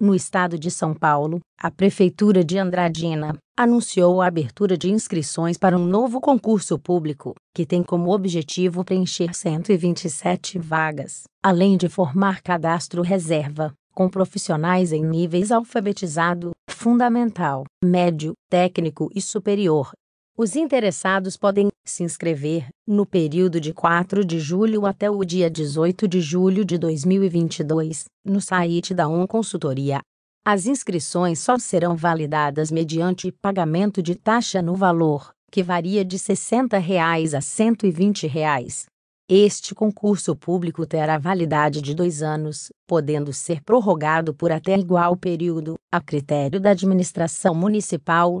No estado de São Paulo, a Prefeitura de Andradina anunciou a abertura de inscrições para um novo concurso público, que tem como objetivo preencher 127 vagas, além de formar cadastro reserva, com profissionais em níveis alfabetizado, fundamental, médio, técnico e superior, os interessados podem se inscrever no período de 4 de julho até o dia 18 de julho de 2022 no site da ON Consultoria. As inscrições só serão validadas mediante pagamento de taxa no valor, que varia de R$ 60 reais a R$ 120. Reais. Este concurso público terá validade de dois anos, podendo ser prorrogado por até igual período, a critério da administração municipal,